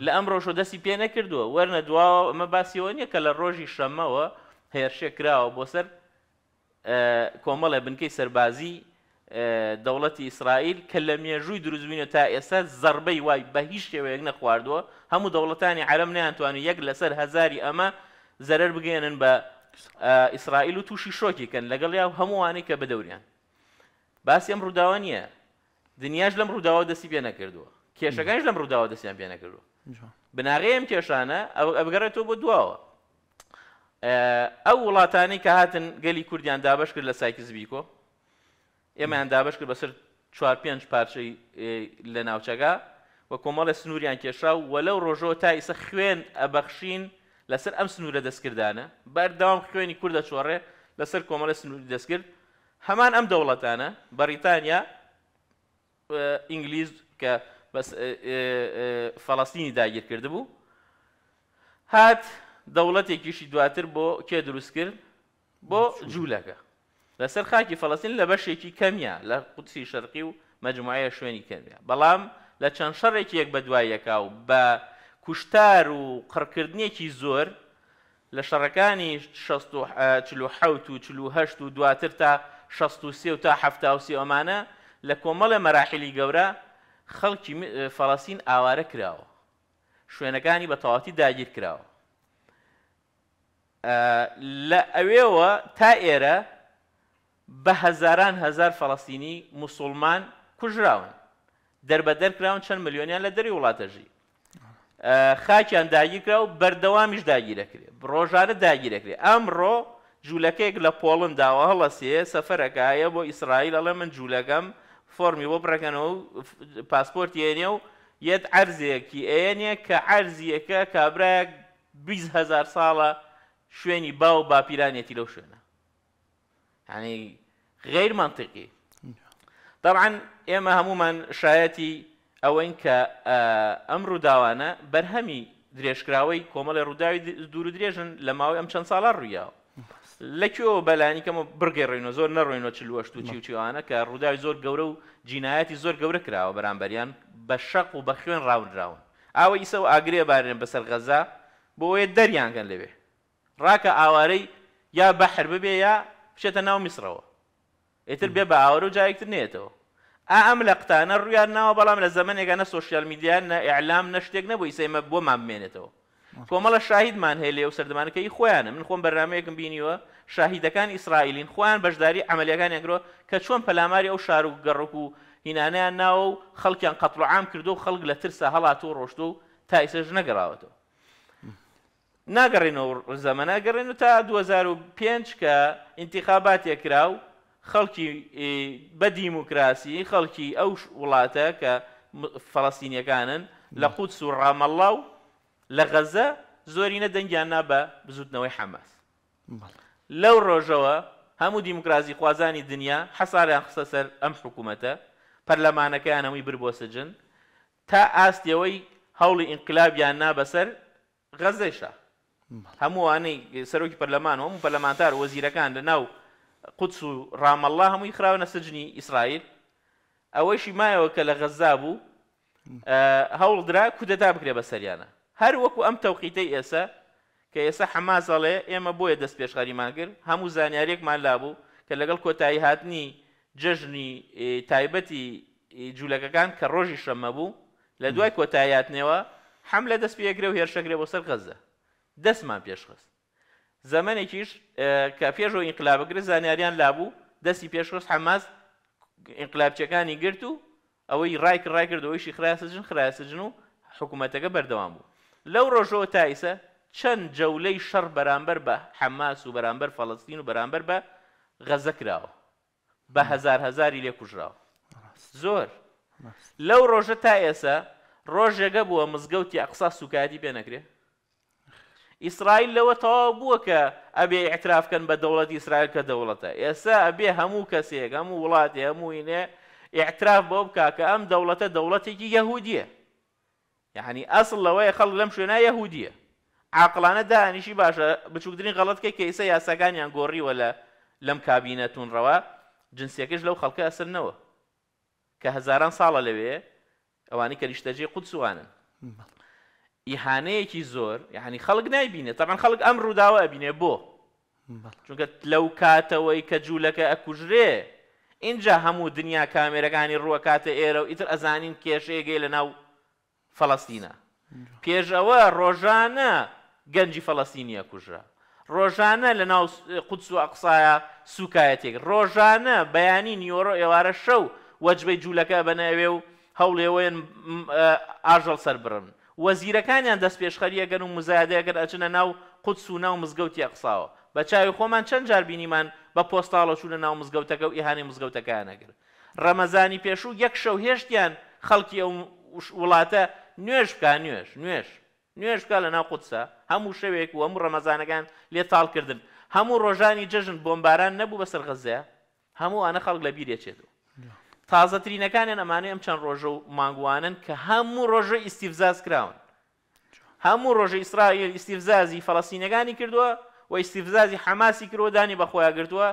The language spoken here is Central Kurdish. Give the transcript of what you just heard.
لە ئەم ڕۆژۆ دەستی پێ نەکردووە وەرنە دواوە ئەمە باسیەوە نیە کە لە ڕۆژی شەمەوە هێرشێ کراوە بۆ سەر کۆمەڵێ بنکەی سەربازی دەوڵەتی ئیسرائیل کە لە مێژووی دروستبووینە تا ئێستا زربەی وای بە هیچ شێوەیەک نەخواردووە هەموو دەوڵەتانی عرم نیانتوانانی یەک لەسەر هزاری ئەمە زەرەر بگێنن بە ئیسرائیل و تووشی شۆکیکەن لەگەڵ یا هەمووانی کە بەدەوران باسی ئەم ڕووداوە نییە دنیاش لەم ڕووداوە دەسی پێ نەکردووە کێشەکانش لەم ڕووداوە دەستیان پێ نەکردووە بناغەیەم کێشانە ئەو ئەبگەڕێتەوە بۆ دواوە ئەو وڵاتانی کە هاتن گەلی کوردیان دابش کرد لە سایکزبییکۆ ئێمەیان دابش کرد بەسەر چوار پێنج پارچەی لە ناوچەگا وە کۆمەڵە سنووریان کێشا و وە لەو ڕۆژۆ تا ئیسە خوێن ئەبەخشین لەسەر ئەم سنوورە دەستکردانە بەرداوام خوێنی کووردە چۆڕێ لەسەر کۆمەڵە سنووری دەستکرد هەمان ئەم دەوڵەتانە بەریتانیا ئینگلیز کە بەس فەڵستینی داگیر کرده بوو هات دەوڵەتێکیشی دواتر بۆ کێ دروست کرد بۆ جوولەکە لەسەر خاکی فەڵستین لە بەشێکی کەمیە لە قوتسی شەرقی و مەجموعایە شوێنی کردیا بەڵام لە چەند شەڕێکی یەک بە دوایەکە و بە کوشتار و قڕکردنیەکی زۆر لە شەڕەکانی 1940 و دواتر تا 16 و تا ه ئەمانە لە کۆمەڵە مەراحلی گەورە خەڵکی فەڵەسین ئاوارە کراوە شوێنەکانی بە تەواتی داگیر کراوە لە ئەوێەوە تا ئێرە بە هەزاران هزار فەڵەستینی مسلمان کوژراون دەربەدەر کراون چەند ملیۆنیان لە دەری وڵاتەژی خاکیان داگیرکرا و بەردەوامیش داگیرەکرێت ڕۆژانە داگیرەکرێت ئەمڕۆ جوولەکەیەک لە پۆڵن داوە هەڵەسێ سەفەرەکایە بۆ ئیسرائیل ئەڵێ من جوولەکەم فۆمی بۆ بڕەکەنەوە و پاسپۆرت یێنە و یەت ئەرزێکی ئەێنە کە ئەرزیەکە کابراەک 20هزار ساڵە شوێنی با و باپیرانەتی لەو شوێنە هەنی غیر منطقی طبعا ئێمە هەمومان شایەتی ئەوەن کە ئەم ڕووداوانە بەرهەمی درێژکراوەی کۆمەڵی ڕووداوی دوور درێژن لە ماوەی ئەم چەند ساڵە ڕوویاوە لەکوێوە بەلانی کەمە بگەڕێنەوە زۆر نەڕێنەوە چلوەشت و چیوچیوانە کە ڕووداوی زۆر گەورە و جینایەتی زۆر گەورە کراوە بەرامبەریان بە شەق و بە خوێن راونراون ئاوە ئیسە و ئاگرێ بارێن بەسەر غەزا بۆیە دەریانگەن لەوێ ڕاکە ئاوارەی یا بەحر ببێ یا بچێتە ناو میسرەوە ئیتر بێ بە ئاوەرە و جایکتر نێتەوە ئام لە قوتانە ڕویان ناوە بەڵام لە زەمنێکگە نە سوۆسیال میدیان نە ئیعلام نە شتێک نەبووی سێمە بۆ مامێنێتەوە کۆمەڵە شاهیدمان هەیە لێو سەردەمانەکەی خۆیانە من خۆم بەرنمەیەکم بینیوە شاهیدەکان ئیسرائیلین خۆیان بەشداری ئەعملیەکان ئەگرۆ کە چۆن پەلاماری ئەو شار و گەڕک و هینانیان ناوە و خەڵکیان قەتڵ عام کردو و خەڵک لە ترسە هەڵات و ڕۆشت و تایسەژ نەگەڕاوەتەوە ناگەڕێنەوە زەمەە گەڕێن و تا 2005 کە انتخاباتێک کرا و خەڵکی بە دیموکراسی خەڵکی ئەو وڵاتە کە فەڵستینیەکانن لە قوت سوڕامەڵاو لە غەزە زۆرینە دەنگیاننا بە بزودنەوەی حەماس لەو ڕۆژەوە هەموو دیموکراسی خوازانی دنیا حەساریان خسە سەر ئەم حکوومەتە پەرلەمانەکەیان ئەمەی بر بۆ سجن تا ئاستیەوەی هەوڵی ئینقلابیان نابەسەر غەزێشە هەمووانەی سەرۆکی پەرلەمان هەموو پەرلەمانتار وەزیرەکان لە ناو قودس و ڕامەله هەمووی خراونە سجنی ئیسرائیل ئەوەیشی مایەوە کە لە غەزا بوو هەوڵ درا کودەتا بکرێ بە سەریانە هەر وەکو ئەم تەوقیتەی ئێسە کە ئێستا حەمازەڵێ ئێمە بۆیە دەست پێش غەریمان کرد هەموو زانیارێکمان لابوو کە لەگەڵ کۆتایی هاتنی جەژنی تایبەتی جوولەکەکان کە ڕۆژی شەمە بوو لە دوای کۆتایاتنەوە حەم لە دەست پێگرێ و هێرشەگرێ بۆ سەر غەزە دەستمان پێشخست زەمانێکیش کە پێشەوە ئینقلابگرە زانیاریان لابوو دەستی پێشخست حەماز ئینقلابچەکانی گرت و ئەوەی ڕایک ڕایکردەوەیشی خراستجن خراستجن و حکوومەتەکە بەردەوام بوو لەو ڕۆژۆ تایسە چەند جەولەی شەڕ بەرامبەر بە حەماس و بەرامبەر فەڵستین و بەرامبەر بە غەزە کراوە بە هزار هزاری لێ کوژراوە زۆر لەو ڕۆژە تا ئێسا ڕۆژێگە بووە مزگەوتی ئەقسا سوکاتی پێنەکرێ ئیسرائیل لەوە تەواو بووە کە ئەبێ اعترافکەن بە دەوڵەت ئیسرائیل کە دەوڵەتە ئێسا ئەبێ هەموو کەسێک هەموو وڵاتی هەمووینێ اعتراف بۆ بکا کە ئەم دەوڵەتە دەوڵەتێکی یەهودیە یعنی ئەسڵ لەوەیە خەڵ لەم شوێنە یەهودیە عقلانە دانیشی باشە بچووکترین غەڵەتکە کەیسە یاساگانیان گۆڕیوە لە لەم کابینەتونڕەوە جنسیەکەش لەو خەڵکە ئەسرنەوە کە هزاران ساڵە لەوێ ئەوانی کە نیشتەجێ قوتسووانن ئیهانەیەکی زۆر یعنی خەڵک نایبینێ تامان خەڵک ئەم ڕووداوە ئەبینێ بۆ چونکە لەو کاتەوەی کە جوولەکە ئەکوژرێ اینجا هەموو دنیا کامێرەکانی ڕووە کاتە ئێرە و ئیتر ئەزانین کێشەیەگەی لە ناو فەڵستینە پێشەوە ڕۆژانە گەنجی فەڵستینیە کوژرا ڕۆژانە لە ناو قودس و ئەقسایە سوکایەتێک ڕۆژانە بەیانی نیۆڕۆ ئێوارە شەو وەجبەی جوولەکە بەناوێ و هەوڵێوەن ئاژەڵ سەر برن وەزیرەکانیان دەست پێشخەریەگەن و مزایدەگەر ئەچنە ناو قودس و ناو مزگەوتی ئەقساوە بە چاوی خۆمان چەند جار بینیمان بە پۆستاڵە چوونە ناو مزگەوتەکە و ئیهانی مزگەوتەکانەگر ڕەمەزانی پێشوو یەک شەو هێشتیان خەڵکی ئەو وڵاتە نوێش بکە نوێش نوێش نوێش بکە لە ناو قوتسە هەموو شەوێک و هەموو ڕەمەزانەکان لێ تاڵکردن هەموو ڕۆژانی جەژن بۆمباران نەبوو بەسەر غەزەیە هەموو ئەنە خەڵک لە بیرێچێت و تازەترینەکانیان ئەمانەیە ئەم چەند ڕۆژە و مانگوانن کە هەموو ڕۆژە ئیسیفزاز کراون هەموو ڕۆژە ئیسرائیل ئیسیفزازی فەڵەسینەکانی کردووە و ئیسیفزازی حەماسی کرۆدانی بەخۆیان کردووە